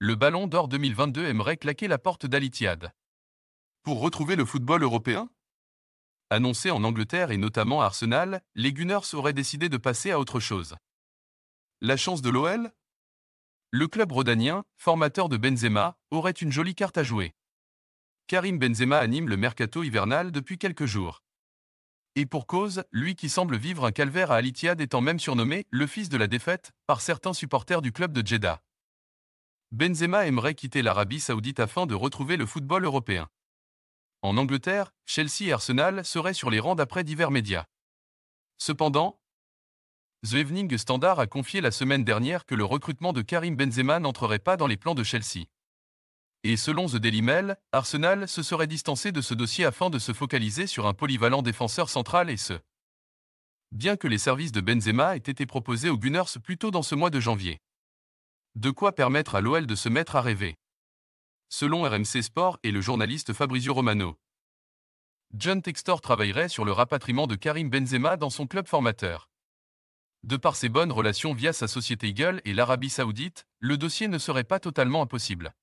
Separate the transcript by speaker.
Speaker 1: le Ballon d'Or 2022 aimerait claquer la porte d'Alitiad. Pour retrouver le football européen Annoncé en Angleterre et notamment à Arsenal, les Gunners auraient décidé de passer à autre chose. La chance de l'OL Le club rodanien, formateur de Benzema, aurait une jolie carte à jouer. Karim Benzema anime le mercato hivernal depuis quelques jours. Et pour cause, lui qui semble vivre un calvaire à Alitiad étant même surnommé « le fils de la défaite » par certains supporters du club de Jeddah. Benzema aimerait quitter l'Arabie saoudite afin de retrouver le football européen. En Angleterre, Chelsea et Arsenal seraient sur les rangs d'après divers médias. Cependant, The Evening Standard a confié la semaine dernière que le recrutement de Karim Benzema n'entrerait pas dans les plans de Chelsea. Et selon The Daily Mail, Arsenal se serait distancé de ce dossier afin de se focaliser sur un polyvalent défenseur central et ce. Bien que les services de Benzema aient été proposés aux Gunners plus tôt dans ce mois de janvier. De quoi permettre à l'OL de se mettre à rêver. Selon RMC Sport et le journaliste Fabrizio Romano. John Textor travaillerait sur le rapatriement de Karim Benzema dans son club formateur. De par ses bonnes relations via sa société Eagle et l'Arabie Saoudite, le dossier ne serait pas totalement impossible.